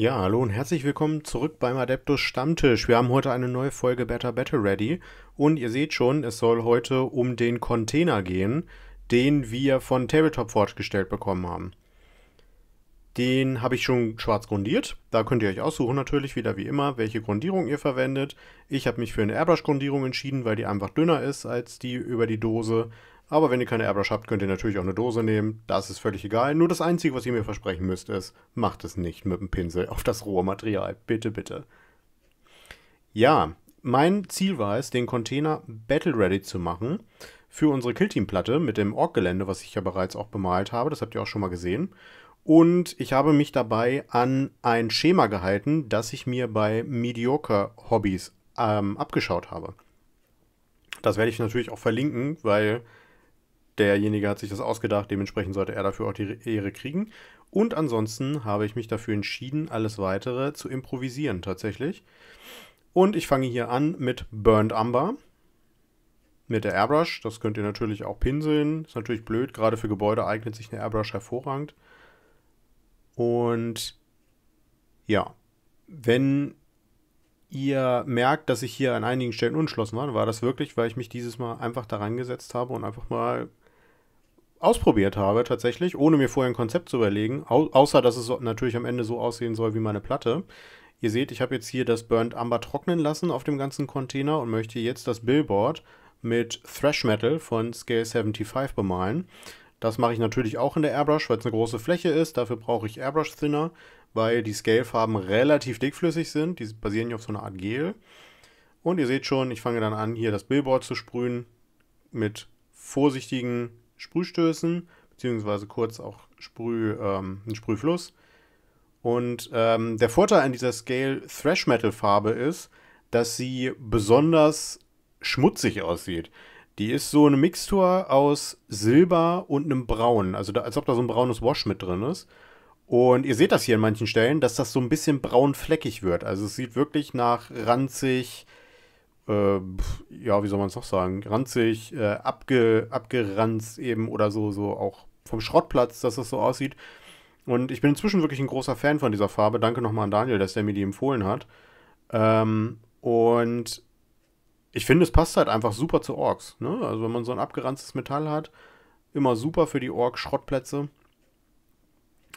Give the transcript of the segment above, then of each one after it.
Ja, hallo und herzlich willkommen zurück beim Adeptus Stammtisch. Wir haben heute eine neue Folge Better Better Ready und ihr seht schon, es soll heute um den Container gehen, den wir von Tabletop fortgestellt bekommen haben. Den habe ich schon schwarz grundiert. Da könnt ihr euch aussuchen natürlich wieder wie immer, welche Grundierung ihr verwendet. Ich habe mich für eine Airbrush-Grundierung entschieden, weil die einfach dünner ist als die über die Dose. Aber wenn ihr keine Airbrush habt, könnt ihr natürlich auch eine Dose nehmen. Das ist völlig egal. Nur das Einzige, was ihr mir versprechen müsst, ist, macht es nicht mit dem Pinsel auf das rohe Material. Bitte, bitte. Ja, mein Ziel war es, den Container Battle Ready zu machen für unsere Killteam-Platte mit dem Org-Gelände, was ich ja bereits auch bemalt habe. Das habt ihr auch schon mal gesehen. Und ich habe mich dabei an ein Schema gehalten, das ich mir bei Mediocre Hobbys ähm, abgeschaut habe. Das werde ich natürlich auch verlinken, weil derjenige hat sich das ausgedacht, dementsprechend sollte er dafür auch die Ehre kriegen. Und ansonsten habe ich mich dafür entschieden, alles weitere zu improvisieren tatsächlich. Und ich fange hier an mit Burnt Amber. Mit der Airbrush, das könnt ihr natürlich auch pinseln. Ist natürlich blöd, gerade für Gebäude eignet sich eine Airbrush hervorragend. Und ja, wenn ihr merkt, dass ich hier an einigen Stellen unschlossen war, war das wirklich, weil ich mich dieses Mal einfach da reingesetzt habe und einfach mal ausprobiert habe, tatsächlich, ohne mir vorher ein Konzept zu überlegen, au außer dass es natürlich am Ende so aussehen soll wie meine Platte. Ihr seht, ich habe jetzt hier das Burnt Amber trocknen lassen auf dem ganzen Container und möchte jetzt das Billboard mit Thrash Metal von Scale 75 bemalen. Das mache ich natürlich auch in der Airbrush, weil es eine große Fläche ist. Dafür brauche ich Airbrush Thinner, weil die Scale-Farben relativ dickflüssig sind. Die basieren hier auf so einer Art Gel. Und ihr seht schon, ich fange dann an, hier das Billboard zu sprühen mit vorsichtigen Sprühstößen, beziehungsweise kurz auch Sprüh, ähm, Sprühfluss. Und ähm, der Vorteil an dieser Scale Thrash Metal Farbe ist, dass sie besonders schmutzig aussieht. Die ist so eine Mixtur aus Silber und einem Braun, also da, als ob da so ein braunes Wash mit drin ist. Und ihr seht das hier in manchen Stellen, dass das so ein bisschen braunfleckig wird. Also es sieht wirklich nach ranzig, äh, ja, wie soll man es noch sagen, ranzig, äh, abge, abgeranzt eben oder so, so auch vom Schrottplatz, dass das so aussieht. Und ich bin inzwischen wirklich ein großer Fan von dieser Farbe. Danke nochmal an Daniel, dass der mir die empfohlen hat. Ähm, und ich finde, es passt halt einfach super zu Orks. Ne? Also wenn man so ein abgeranztes Metall hat, immer super für die Ork-Schrottplätze.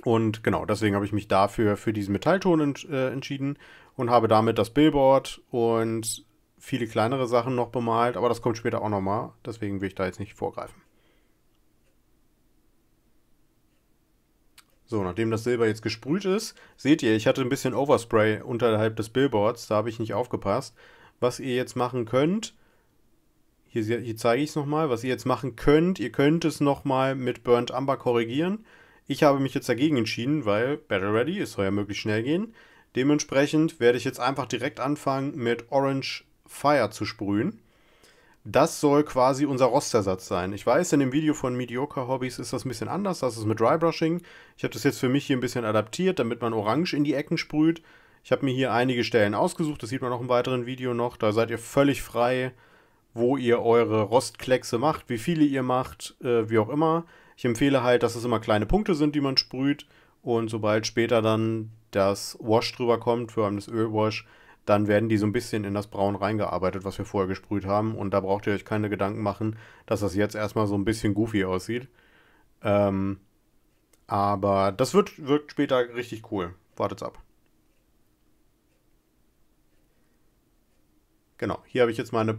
Und genau, deswegen habe ich mich dafür für diesen Metallton ent, äh, entschieden und habe damit das Billboard und viele kleinere Sachen noch bemalt, aber das kommt später auch nochmal. Deswegen will ich da jetzt nicht vorgreifen. So, nachdem das Silber jetzt gesprüht ist, seht ihr, ich hatte ein bisschen Overspray unterhalb des Billboards, da habe ich nicht aufgepasst. Was ihr jetzt machen könnt, hier, hier zeige ich es nochmal, was ihr jetzt machen könnt, ihr könnt es nochmal mit Burnt Amber korrigieren. Ich habe mich jetzt dagegen entschieden, weil Battle Ready, es soll ja möglichst schnell gehen. Dementsprechend werde ich jetzt einfach direkt anfangen mit Orange Fire zu sprühen. Das soll quasi unser Rostersatz sein. Ich weiß, in dem Video von Mediocre Hobbies ist das ein bisschen anders. Das ist mit Drybrushing. Ich habe das jetzt für mich hier ein bisschen adaptiert, damit man orange in die Ecken sprüht. Ich habe mir hier einige Stellen ausgesucht. Das sieht man auch im weiteren Video noch. Da seid ihr völlig frei, wo ihr eure Rostkleckse macht, wie viele ihr macht, äh, wie auch immer. Ich empfehle halt, dass es immer kleine Punkte sind, die man sprüht. Und sobald später dann das Wash drüber kommt, vor allem das Ölwash, dann werden die so ein bisschen in das Braun reingearbeitet, was wir vorher gesprüht haben. Und da braucht ihr euch keine Gedanken machen, dass das jetzt erstmal so ein bisschen goofy aussieht. Ähm, aber das wird, wirkt später richtig cool. Wartet's ab. Genau, hier habe ich jetzt meine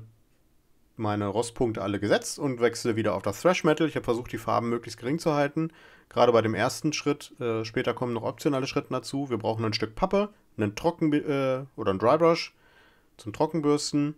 meine Rostpunkte alle gesetzt und wechsle wieder auf das Thrash Metal. Ich habe versucht, die Farben möglichst gering zu halten. Gerade bei dem ersten Schritt, äh, später kommen noch optionale Schritte dazu. Wir brauchen ein Stück Pappe, einen Trocken- äh, oder einen Drybrush zum Trockenbürsten.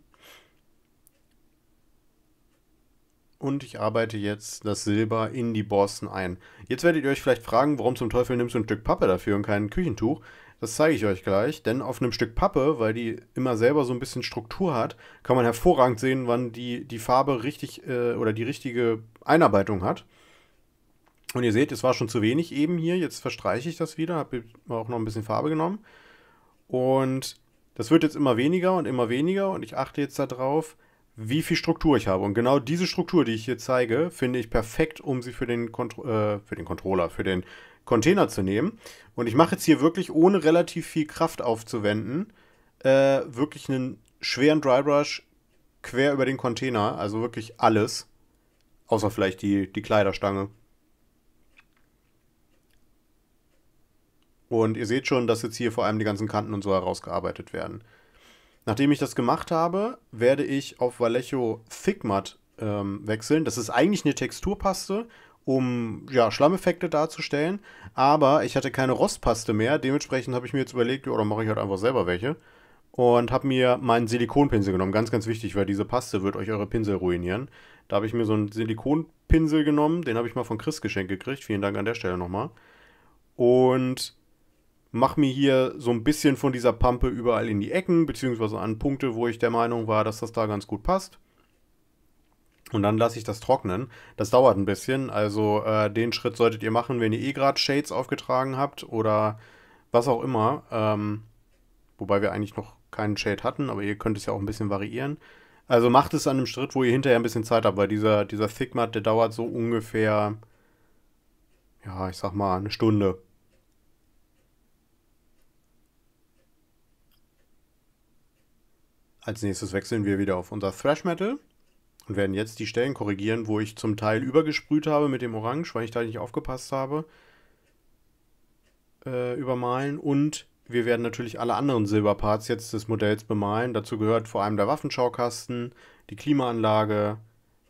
Und ich arbeite jetzt das Silber in die Borsten ein. Jetzt werdet ihr euch vielleicht fragen, warum zum Teufel nimmst du ein Stück Pappe dafür und kein Küchentuch? Das zeige ich euch gleich, denn auf einem Stück Pappe, weil die immer selber so ein bisschen Struktur hat, kann man hervorragend sehen, wann die, die Farbe richtig äh, oder die richtige Einarbeitung hat. Und ihr seht, es war schon zu wenig eben hier. Jetzt verstreiche ich das wieder, habe auch noch ein bisschen Farbe genommen. Und das wird jetzt immer weniger und immer weniger und ich achte jetzt darauf, wie viel Struktur ich habe. Und genau diese Struktur, die ich hier zeige, finde ich perfekt, um sie für den, Kontro äh, für den Controller, für den Container zu nehmen. Und ich mache jetzt hier wirklich, ohne relativ viel Kraft aufzuwenden, äh, wirklich einen schweren Drybrush quer über den Container. Also wirklich alles. Außer vielleicht die, die Kleiderstange. Und ihr seht schon, dass jetzt hier vor allem die ganzen Kanten und so herausgearbeitet werden. Nachdem ich das gemacht habe, werde ich auf Vallejo Figmat ähm, wechseln. Das ist eigentlich eine Texturpaste, um ja, Schlammeffekte darzustellen. Aber ich hatte keine Rostpaste mehr. Dementsprechend habe ich mir jetzt überlegt, oder mache ich halt einfach selber welche. Und habe mir meinen Silikonpinsel genommen. Ganz, ganz wichtig, weil diese Paste wird euch eure Pinsel ruinieren. Da habe ich mir so einen Silikonpinsel genommen. Den habe ich mal von Chris geschenkt gekriegt. Vielen Dank an der Stelle nochmal. Und mache mir hier so ein bisschen von dieser Pampe überall in die Ecken, beziehungsweise an Punkte, wo ich der Meinung war, dass das da ganz gut passt. Und dann lasse ich das trocknen. Das dauert ein bisschen. Also äh, den Schritt solltet ihr machen, wenn ihr eh gerade Shades aufgetragen habt oder was auch immer. Ähm, wobei wir eigentlich noch keinen Shade hatten, aber ihr könnt es ja auch ein bisschen variieren. Also macht es an einem Schritt, wo ihr hinterher ein bisschen Zeit habt, weil dieser, dieser Figmat, der dauert so ungefähr, ja, ich sag mal, eine Stunde. Als nächstes wechseln wir wieder auf unser Thrash Metal und werden jetzt die Stellen korrigieren, wo ich zum Teil übergesprüht habe mit dem Orange, weil ich da nicht aufgepasst habe, äh, übermalen. Und wir werden natürlich alle anderen Silberparts jetzt des Modells bemalen. Dazu gehört vor allem der Waffenschaukasten, die Klimaanlage,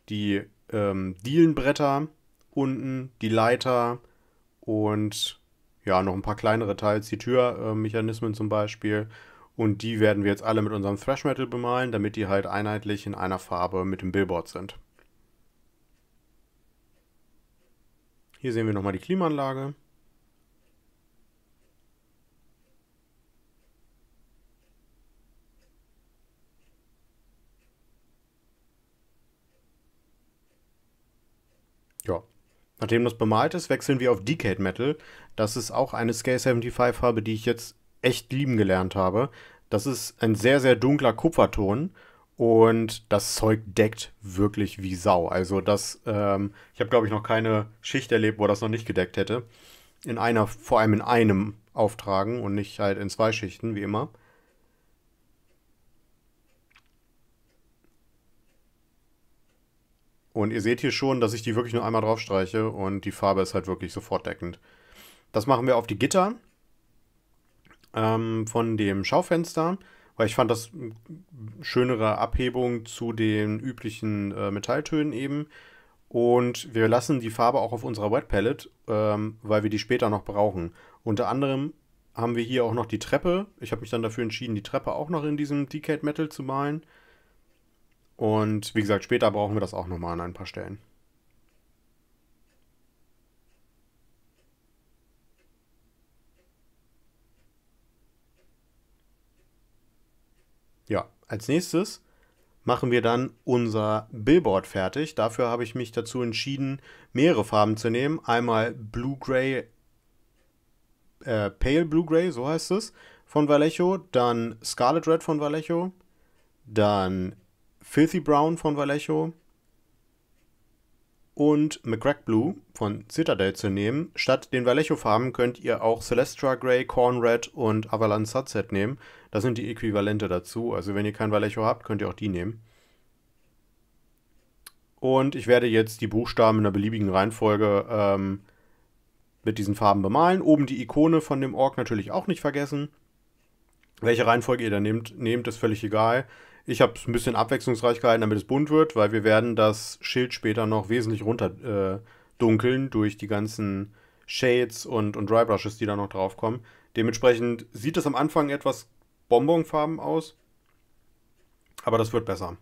die ähm, Dielenbretter unten, die Leiter und ja, noch ein paar kleinere Teils, die Türmechanismen äh, zum Beispiel und die werden wir jetzt alle mit unserem Thrash Metal bemalen, damit die halt einheitlich in einer Farbe mit dem Billboard sind. Hier sehen wir nochmal die Klimaanlage. Ja. Nachdem das bemalt ist, wechseln wir auf Decade Metal. Das ist auch eine Scale 75 Farbe, die ich jetzt echt lieben gelernt habe. Das ist ein sehr, sehr dunkler Kupferton und das Zeug deckt wirklich wie Sau. Also das, ähm, ich habe glaube ich noch keine Schicht erlebt, wo das noch nicht gedeckt hätte. In einer, vor allem in einem auftragen und nicht halt in zwei Schichten, wie immer. Und ihr seht hier schon, dass ich die wirklich nur einmal drauf streiche und die Farbe ist halt wirklich sofort deckend. Das machen wir auf die Gitter ähm, von dem Schaufenster, weil ich fand das schönere Abhebung zu den üblichen äh, Metalltönen eben. Und wir lassen die Farbe auch auf unserer Wet Palette, ähm, weil wir die später noch brauchen. Unter anderem haben wir hier auch noch die Treppe. Ich habe mich dann dafür entschieden, die Treppe auch noch in diesem Decade Metal zu malen. Und wie gesagt, später brauchen wir das auch nochmal an ein paar Stellen. Ja, als nächstes machen wir dann unser Billboard fertig. Dafür habe ich mich dazu entschieden, mehrere Farben zu nehmen. Einmal Blue Gray, äh, Pale Blue Gray, so heißt es, von Vallejo. Dann Scarlet Red von Vallejo. Dann Filthy Brown von Vallejo und McCrack Blue von Citadel zu nehmen. Statt den Vallejo-Farben könnt ihr auch Celestra Grey, Red und Avalanche Sunset nehmen. Das sind die Äquivalente dazu. Also wenn ihr kein Vallejo habt, könnt ihr auch die nehmen. Und ich werde jetzt die Buchstaben in einer beliebigen Reihenfolge ähm, mit diesen Farben bemalen. Oben die Ikone von dem Org natürlich auch nicht vergessen. Welche Reihenfolge ihr da nehmt, nehmt ist völlig egal. Ich habe es ein bisschen abwechslungsreich gehalten, damit es bunt wird, weil wir werden das Schild später noch wesentlich runter äh, dunkeln durch die ganzen Shades und, und Dry die da noch draufkommen. Dementsprechend sieht es am Anfang etwas bonbonfarben aus, aber das wird besser.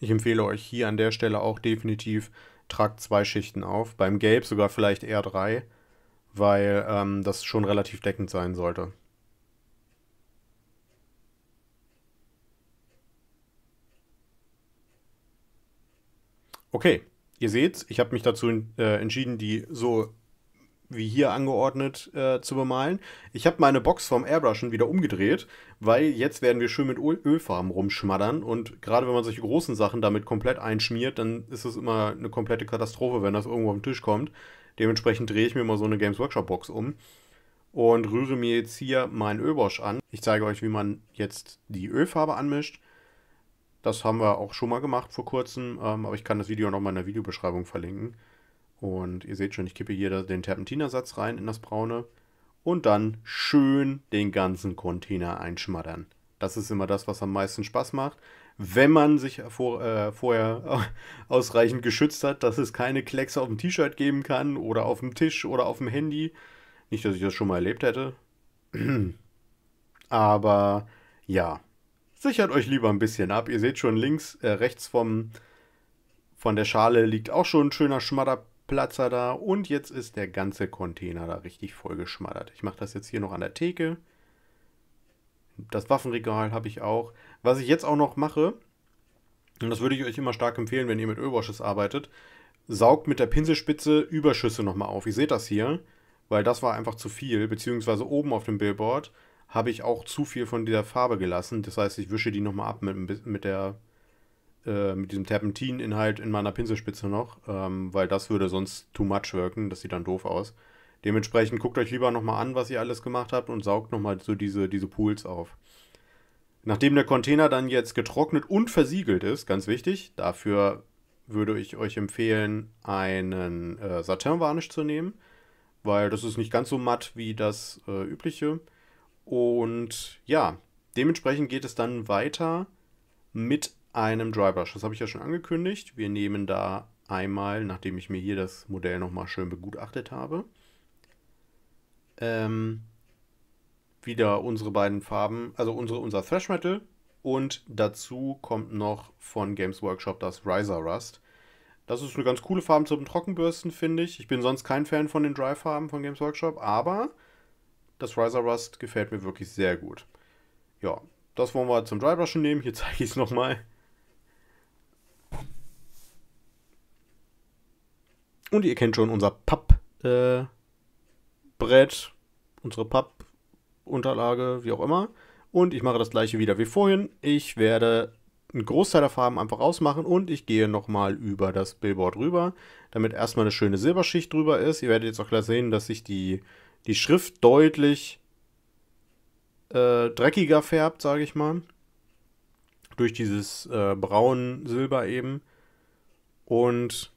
Ich empfehle euch hier an der Stelle auch definitiv, tragt zwei Schichten auf. Beim Gelb sogar vielleicht eher drei, weil ähm, das schon relativ deckend sein sollte. Okay, ihr seht, ich habe mich dazu äh, entschieden, die so wie hier angeordnet, äh, zu bemalen. Ich habe meine Box vom Airbrushen wieder umgedreht, weil jetzt werden wir schön mit Öl Ölfarben rumschmaddern und gerade wenn man solche großen Sachen damit komplett einschmiert, dann ist es immer eine komplette Katastrophe, wenn das irgendwo auf den Tisch kommt. Dementsprechend drehe ich mir mal so eine Games Workshop Box um und rühre mir jetzt hier meinen Ölbosch an. Ich zeige euch, wie man jetzt die Ölfarbe anmischt. Das haben wir auch schon mal gemacht vor kurzem, ähm, aber ich kann das Video noch mal in der Videobeschreibung verlinken. Und ihr seht schon, ich kippe hier den Terpentinersatz rein in das Braune. Und dann schön den ganzen Container einschmattern. Das ist immer das, was am meisten Spaß macht. Wenn man sich vor, äh, vorher ausreichend geschützt hat, dass es keine Kleckse auf dem T-Shirt geben kann oder auf dem Tisch oder auf dem Handy. Nicht, dass ich das schon mal erlebt hätte. Aber ja, sichert euch lieber ein bisschen ab. Ihr seht schon links, äh, rechts vom, von der Schale liegt auch schon ein schöner Schmatterpunkt. Platzer da und jetzt ist der ganze Container da richtig vollgeschmattert. Ich mache das jetzt hier noch an der Theke. Das Waffenregal habe ich auch. Was ich jetzt auch noch mache, und das würde ich euch immer stark empfehlen, wenn ihr mit Ölwasches arbeitet, saugt mit der Pinselspitze Überschüsse nochmal auf. Ihr seht das hier, weil das war einfach zu viel, beziehungsweise oben auf dem Billboard habe ich auch zu viel von dieser Farbe gelassen. Das heißt, ich wische die nochmal ab mit, mit der äh, mit diesem Terpentin-Inhalt in meiner Pinselspitze noch, ähm, weil das würde sonst too much wirken. Das sieht dann doof aus. Dementsprechend guckt euch lieber nochmal an, was ihr alles gemacht habt und saugt nochmal so diese, diese Pools auf. Nachdem der Container dann jetzt getrocknet und versiegelt ist, ganz wichtig, dafür würde ich euch empfehlen, einen äh, Satin-Varnish zu nehmen, weil das ist nicht ganz so matt wie das äh, übliche. Und ja, dementsprechend geht es dann weiter mit einem Drybrush. Das habe ich ja schon angekündigt. Wir nehmen da einmal, nachdem ich mir hier das Modell nochmal schön begutachtet habe, ähm, wieder unsere beiden Farben, also unsere, unser Thrash Metal und dazu kommt noch von Games Workshop das Riser Rust. Das ist eine ganz coole Farbe zum Trockenbürsten, finde ich. Ich bin sonst kein Fan von den Dry-Farben von Games Workshop, aber das Riser Rust gefällt mir wirklich sehr gut. Ja, das wollen wir zum Drybrushen nehmen. Hier zeige ich es nochmal. Und ihr kennt schon unser Pappbrett, äh, unsere Pappunterlage, wie auch immer. Und ich mache das gleiche wieder wie vorhin. Ich werde einen Großteil der Farben einfach ausmachen und ich gehe nochmal über das Billboard rüber, damit erstmal eine schöne Silberschicht drüber ist. Ihr werdet jetzt auch gleich sehen, dass sich die, die Schrift deutlich äh, dreckiger färbt, sage ich mal. Durch dieses äh, braun Silber eben. Und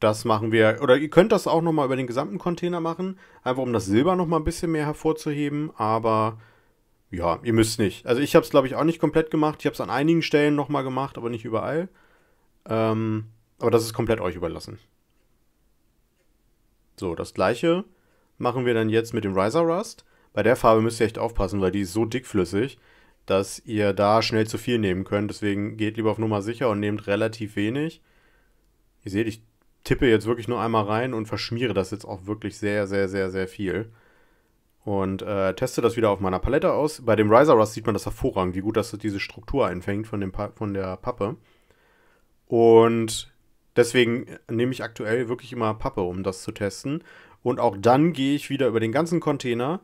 das machen wir. Oder ihr könnt das auch nochmal über den gesamten Container machen, einfach um das Silber nochmal ein bisschen mehr hervorzuheben. Aber ja, ihr müsst nicht. Also ich habe es, glaube ich, auch nicht komplett gemacht. Ich habe es an einigen Stellen nochmal gemacht, aber nicht überall. Ähm, aber das ist komplett euch überlassen. So, das gleiche machen wir dann jetzt mit dem Riser Rust. Bei der Farbe müsst ihr echt aufpassen, weil die ist so dickflüssig, dass ihr da schnell zu viel nehmen könnt. Deswegen geht lieber auf Nummer sicher und nehmt relativ wenig. Ihr seht, ich tippe jetzt wirklich nur einmal rein und verschmiere das jetzt auch wirklich sehr, sehr, sehr, sehr viel. Und äh, teste das wieder auf meiner Palette aus. Bei dem Riser Rust sieht man das hervorragend, wie gut das diese Struktur einfängt von, dem von der Pappe. Und deswegen äh, nehme ich aktuell wirklich immer Pappe, um das zu testen. Und auch dann gehe ich wieder über den ganzen Container.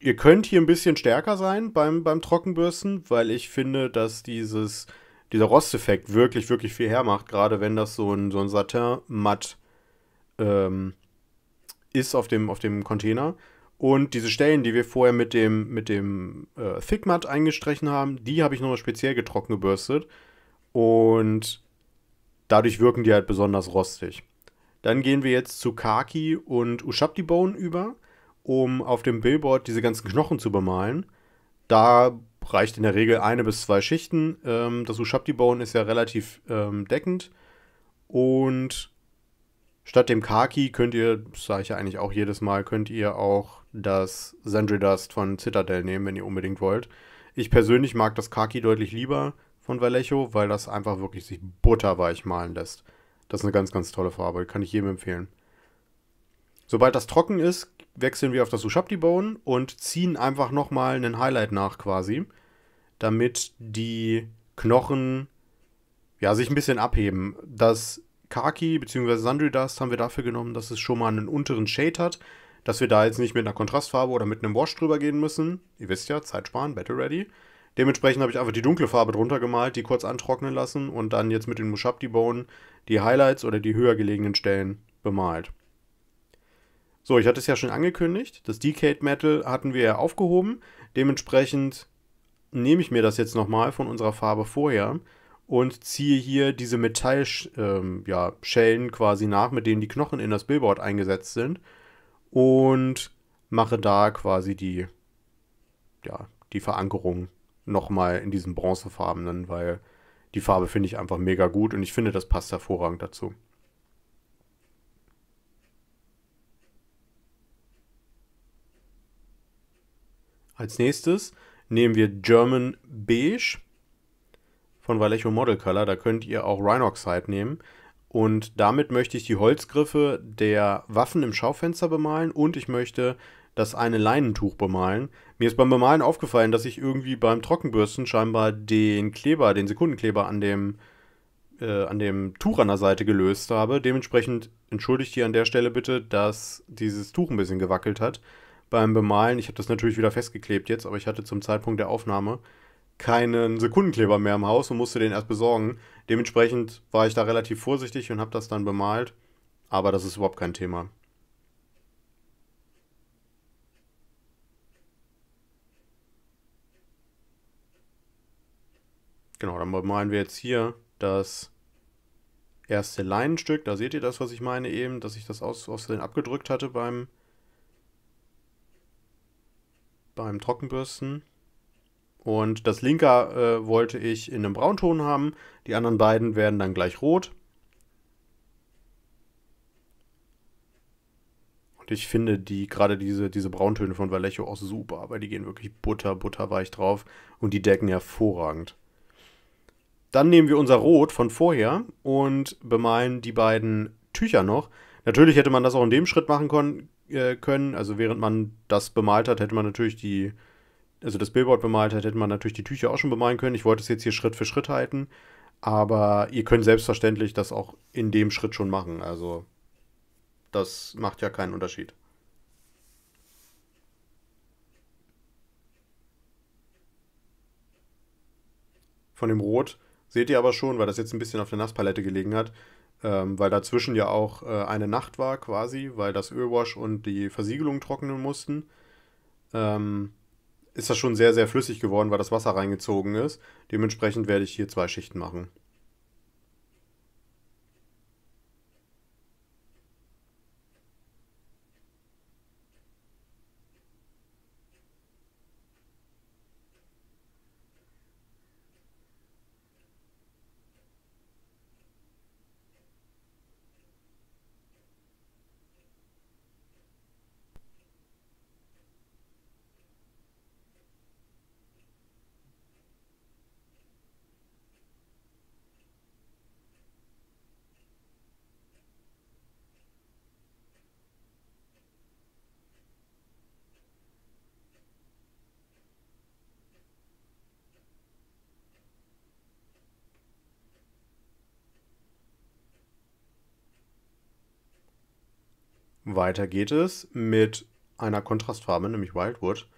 Ihr könnt hier ein bisschen stärker sein beim, beim Trockenbürsten, weil ich finde, dass dieses dieser Rosteffekt wirklich, wirklich viel hermacht, gerade wenn das so ein, so ein Satin-Matt ähm, ist auf dem, auf dem Container. Und diese Stellen, die wir vorher mit dem, mit dem äh, Thick Matt eingestrichen haben, die habe ich nochmal speziell getrocknet gebürstet. Und dadurch wirken die halt besonders rostig. Dann gehen wir jetzt zu Kaki und Ushabti Bone über, um auf dem Billboard diese ganzen Knochen zu bemalen. Da reicht in der Regel eine bis zwei Schichten. Ähm, das Ushabti-Bone ist ja relativ ähm, deckend. Und statt dem Khaki könnt ihr, das sage ich ja eigentlich auch jedes Mal, könnt ihr auch das Sentry Dust von Citadel nehmen, wenn ihr unbedingt wollt. Ich persönlich mag das Khaki deutlich lieber von Vallejo, weil das einfach wirklich sich butterweich malen lässt. Das ist eine ganz, ganz tolle Farbe, kann ich jedem empfehlen. Sobald das trocken ist, wechseln wir auf das Ushabti Bone und ziehen einfach nochmal einen Highlight nach quasi damit die Knochen ja, sich ein bisschen abheben. Das Khaki bzw. Sundry Dust haben wir dafür genommen, dass es schon mal einen unteren Shade hat, dass wir da jetzt nicht mit einer Kontrastfarbe oder mit einem Wash drüber gehen müssen. Ihr wisst ja, Zeit sparen, Battle Ready. Dementsprechend habe ich einfach die dunkle Farbe drunter gemalt, die kurz antrocknen lassen und dann jetzt mit den Mushabdi bone die Highlights oder die höher gelegenen Stellen bemalt. So, ich hatte es ja schon angekündigt, das Decade Metal hatten wir aufgehoben. Dementsprechend nehme ich mir das jetzt nochmal von unserer Farbe vorher und ziehe hier diese Metallschellen ähm, ja, quasi nach, mit denen die Knochen in das Billboard eingesetzt sind und mache da quasi die, ja, die Verankerung nochmal in diesen bronzefarbenen, weil die Farbe finde ich einfach mega gut und ich finde, das passt hervorragend dazu. Als nächstes nehmen wir German Beige von Vallejo Model Color. Da könnt ihr auch Rhinoxide nehmen. Und damit möchte ich die Holzgriffe der Waffen im Schaufenster bemalen und ich möchte das eine Leinentuch bemalen. Mir ist beim Bemalen aufgefallen, dass ich irgendwie beim Trockenbürsten scheinbar den Kleber, den Sekundenkleber an dem, äh, an dem Tuch an der Seite gelöst habe. Dementsprechend entschuldigt ihr an der Stelle bitte, dass dieses Tuch ein bisschen gewackelt hat beim Bemalen, ich habe das natürlich wieder festgeklebt jetzt, aber ich hatte zum Zeitpunkt der Aufnahme keinen Sekundenkleber mehr im Haus und musste den erst besorgen. Dementsprechend war ich da relativ vorsichtig und habe das dann bemalt, aber das ist überhaupt kein Thema. Genau, dann bemalen wir jetzt hier das erste Leinenstück. Da seht ihr das, was ich meine eben, dass ich das aus, aus abgedrückt hatte beim beim Trockenbürsten. Und das linker äh, wollte ich in einem Braunton haben. Die anderen beiden werden dann gleich rot. Und ich finde die gerade diese, diese Brauntöne von Vallejo auch super, weil die gehen wirklich butter, butterweich drauf und die decken hervorragend. Dann nehmen wir unser Rot von vorher und bemalen die beiden Tücher noch. Natürlich hätte man das auch in dem Schritt machen können, äh, können. Also während man das bemalt hat, hätte man natürlich die, also das Billboard bemalt hat, hätte man natürlich die Tücher auch schon bemalen können. Ich wollte es jetzt hier Schritt für Schritt halten, aber ihr könnt selbstverständlich das auch in dem Schritt schon machen. Also das macht ja keinen Unterschied. Von dem Rot seht ihr aber schon, weil das jetzt ein bisschen auf der Nasspalette gelegen hat, ähm, weil dazwischen ja auch äh, eine Nacht war quasi, weil das Ölwash und die Versiegelung trocknen mussten, ähm, ist das schon sehr, sehr flüssig geworden, weil das Wasser reingezogen ist. Dementsprechend werde ich hier zwei Schichten machen. Weiter geht es mit einer Kontrastfarbe, nämlich Wildwood.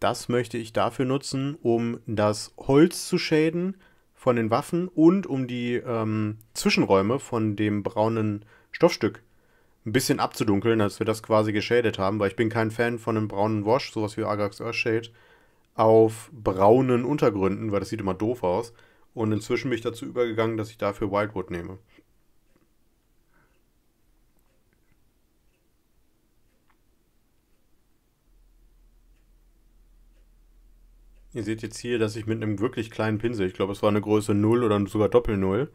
Das möchte ich dafür nutzen, um das Holz zu schäden von den Waffen und um die ähm, Zwischenräume von dem braunen Stoffstück ein bisschen abzudunkeln, als wir das quasi geschädet haben, weil ich bin kein Fan von einem braunen Wash, sowas wie Agax Earthshade, auf braunen Untergründen, weil das sieht immer doof aus. Und inzwischen bin ich dazu übergegangen, dass ich dafür Wildwood nehme. Ihr seht jetzt hier, dass ich mit einem wirklich kleinen Pinsel, ich glaube es war eine Größe 0 oder sogar Doppel 0,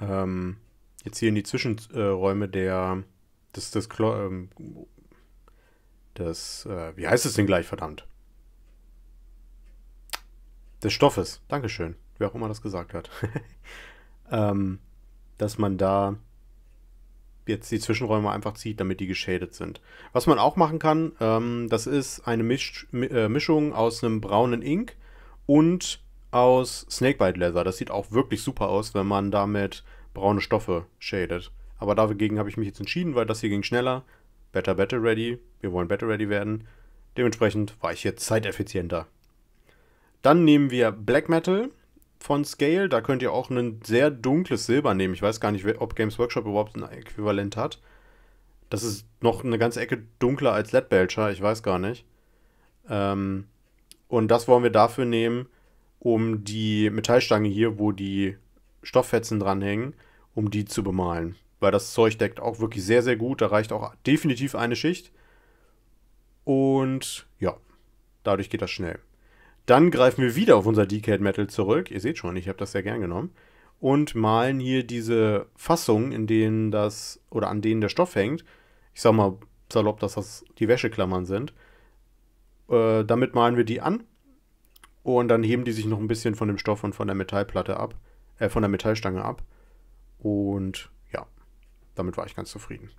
ähm, jetzt hier in die Zwischenräume der, das, das, ähm, das, äh, wie heißt es denn gleich, verdammt? Des Stoffes, Dankeschön, wer auch immer das gesagt hat. ähm, dass man da jetzt die Zwischenräume einfach zieht, damit die geschädet sind. Was man auch machen kann, ähm, das ist eine Misch äh, Mischung aus einem braunen Ink und aus Snakebite Leather. Das sieht auch wirklich super aus, wenn man damit braune Stoffe shadet. Aber dagegen habe ich mich jetzt entschieden, weil das hier ging schneller. Better, better ready. Wir wollen better ready werden. Dementsprechend war ich jetzt zeiteffizienter. Dann nehmen wir Black Metal von Scale. Da könnt ihr auch ein sehr dunkles Silber nehmen. Ich weiß gar nicht, ob Games Workshop überhaupt ein Äquivalent hat. Das ist noch eine ganze Ecke dunkler als LED Belcher, ich weiß gar nicht. Ähm, und das wollen wir dafür nehmen, um die Metallstange hier, wo die Stofffetzen dranhängen, um die zu bemalen. Weil das Zeug deckt auch wirklich sehr, sehr gut. Da reicht auch definitiv eine Schicht. Und ja, dadurch geht das schnell. Dann greifen wir wieder auf unser Decayed Metal zurück. Ihr seht schon, ich habe das sehr gern genommen. Und malen hier diese Fassungen, in denen das, oder an denen der Stoff hängt. Ich sag mal salopp, dass das die Wäscheklammern sind. Äh, damit malen wir die an. Und dann heben die sich noch ein bisschen von dem Stoff und von der Metallplatte ab. Äh, von der Metallstange ab. Und ja, damit war ich ganz zufrieden.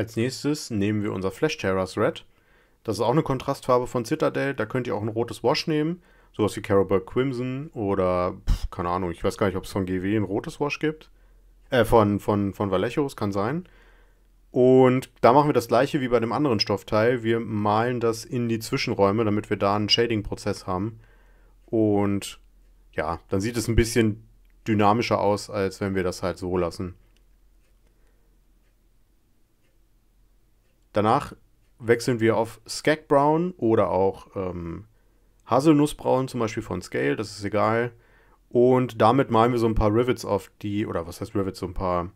Als nächstes nehmen wir unser Flash Terras Red. Das ist auch eine Kontrastfarbe von Citadel. Da könnt ihr auch ein rotes Wash nehmen. Sowas wie Caraberg Crimson oder, pf, keine Ahnung, ich weiß gar nicht, ob es von GW ein rotes Wash gibt. Äh, von, von, von Vallejos, kann sein. Und da machen wir das gleiche wie bei dem anderen Stoffteil. Wir malen das in die Zwischenräume, damit wir da einen Shading-Prozess haben. Und ja, dann sieht es ein bisschen dynamischer aus, als wenn wir das halt so lassen. Danach wechseln wir auf Skag Brown oder auch ähm, Haselnussbraun zum Beispiel von Scale, das ist egal. Und damit malen wir so ein paar Rivets auf die, oder was heißt Rivets, so ein paar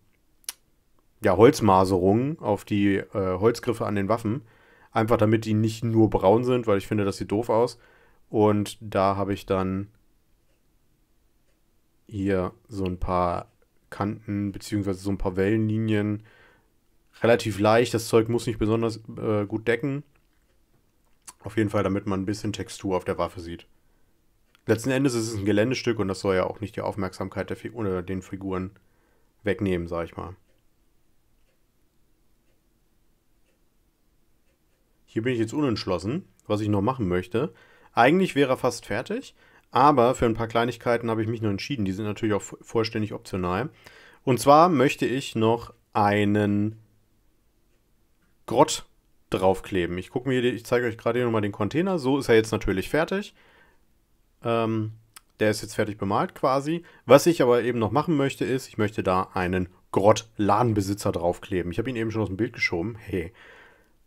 ja, Holzmaserungen auf die äh, Holzgriffe an den Waffen. Einfach damit die nicht nur braun sind, weil ich finde, das sieht doof aus. Und da habe ich dann hier so ein paar Kanten beziehungsweise so ein paar Wellenlinien relativ leicht. Das Zeug muss nicht besonders äh, gut decken. Auf jeden Fall, damit man ein bisschen Textur auf der Waffe sieht. Letzten Endes ist es ein Geländestück und das soll ja auch nicht die Aufmerksamkeit der Fig oder den Figuren wegnehmen, sag ich mal. Hier bin ich jetzt unentschlossen, was ich noch machen möchte. Eigentlich wäre er fast fertig, aber für ein paar Kleinigkeiten habe ich mich noch entschieden. Die sind natürlich auch vollständig optional. Und zwar möchte ich noch einen Grott draufkleben. Ich gucke mir, ich zeige euch gerade hier nochmal den Container. So ist er jetzt natürlich fertig. Ähm, der ist jetzt fertig bemalt quasi. Was ich aber eben noch machen möchte, ist, ich möchte da einen Grott-Ladenbesitzer draufkleben. Ich habe ihn eben schon aus dem Bild geschoben. Hey.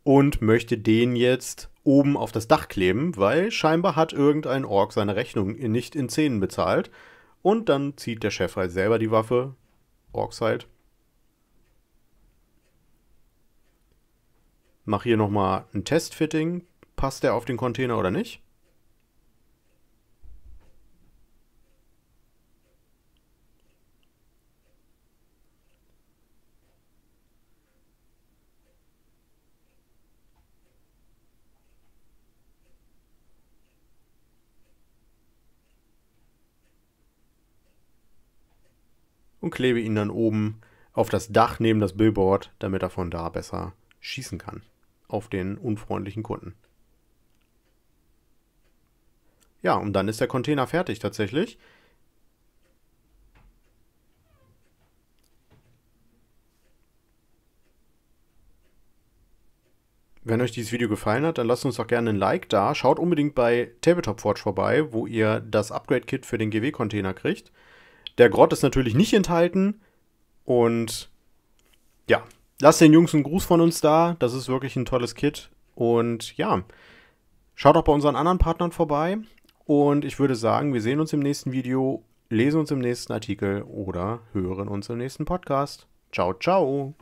Und möchte den jetzt oben auf das Dach kleben, weil scheinbar hat irgendein Ork seine Rechnung nicht in Zähnen bezahlt. Und dann zieht der Chef halt selber die Waffe. Orks halt. Mache hier nochmal ein Testfitting. Passt der auf den Container oder nicht? und klebe ihn dann oben auf das Dach neben das Billboard, damit er von da besser schießen kann auf den unfreundlichen Kunden. Ja, und dann ist der Container fertig tatsächlich. Wenn euch dieses Video gefallen hat, dann lasst uns doch gerne ein Like da. Schaut unbedingt bei Tabletop Forge vorbei, wo ihr das Upgrade-Kit für den GW-Container kriegt. Der Grott ist natürlich nicht enthalten. Und ja, lasst den Jungs einen Gruß von uns da. Das ist wirklich ein tolles Kit. Und ja, schaut auch bei unseren anderen Partnern vorbei. Und ich würde sagen, wir sehen uns im nächsten Video, lesen uns im nächsten Artikel oder hören uns im nächsten Podcast. Ciao, ciao.